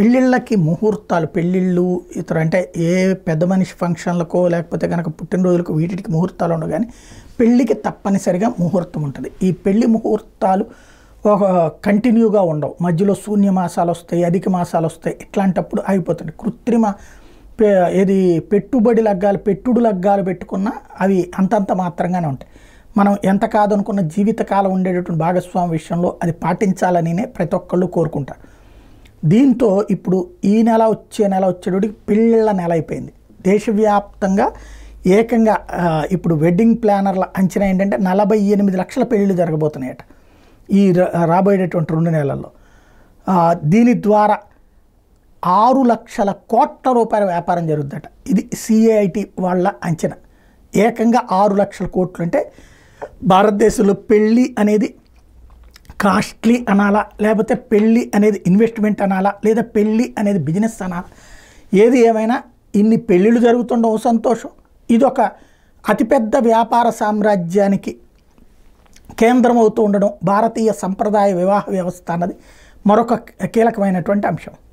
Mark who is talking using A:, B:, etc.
A: పెళ్ళిళ్ళకి ముహూర్తాలు పెళ్ళిళ్ళు ఇతర అంటే ఏ పెద్ద మనిషి ఫంక్షన్లకో లేకపోతే కనుక పుట్టినరోజులకు వీటికి ముహూర్తాలు ఉండవు కానీ పెళ్ళికి తప్పనిసరిగా ముహూర్తం ఉంటుంది ఈ పెళ్ళి ముహూర్తాలు ఒక కంటిన్యూగా ఉండవు మధ్యలో శూన్య మాసాలు వస్తాయి అధిక మాసాలు వస్తాయి ఇట్లాంటప్పుడు అయిపోతుంది కృత్రిమ ఏది పెట్టుబడి లగ్గాలు పెట్టుడు లగ్గాలు పెట్టుకున్న అవి అంతంత మాత్రంగానే ఉంటాయి మనం ఎంత కాదనుకున్న జీవితకాలం ఉండేటటువంటి భాగస్వామి విషయంలో అది పాటించాలనినే ప్రతి ఒక్కళ్ళు కోరుకుంటారు దీంతో ఇప్పుడు ఈ నెల వచ్చే నెల వచ్చేటోడికి పిల్లల నెల అయిపోయింది దేశవ్యాప్తంగా ఏకంగా ఇప్పుడు వెడ్డింగ్ ప్లానర్ల అంచనా ఏంటంటే నలభై ఎనిమిది లక్షల పెళ్ళిళ్ళు జరగబోతున్నాయట ఈ రాబోయేటటువంటి రెండు నెలల్లో దీని ద్వారా ఆరు లక్షల కోట్ల రూపాయల వ్యాపారం జరుగుద్దట ఇది సిఐటి వాళ్ళ అంచనా ఏకంగా ఆరు లక్షల కోట్లు అంటే భారతదేశంలో పెళ్ళి అనేది కాస్ట్లీ అనాలా లేకపోతే పెళ్ళి అనేది ఇన్వెస్ట్మెంట్ అనాలా లేదా పెళ్ళి అనేది బిజినెస్ అనాలా ఏది ఏమైనా ఇన్ని పెళ్ళిళ్ళు జరుగుతుండవు సంతోషం ఇదొక అతిపెద్ద వ్యాపార సామ్రాజ్యానికి కేంద్రం అవుతూ ఉండడం భారతీయ సంప్రదాయ వివాహ వ్యవస్థ అన్నది మరొక కీలకమైనటువంటి అంశం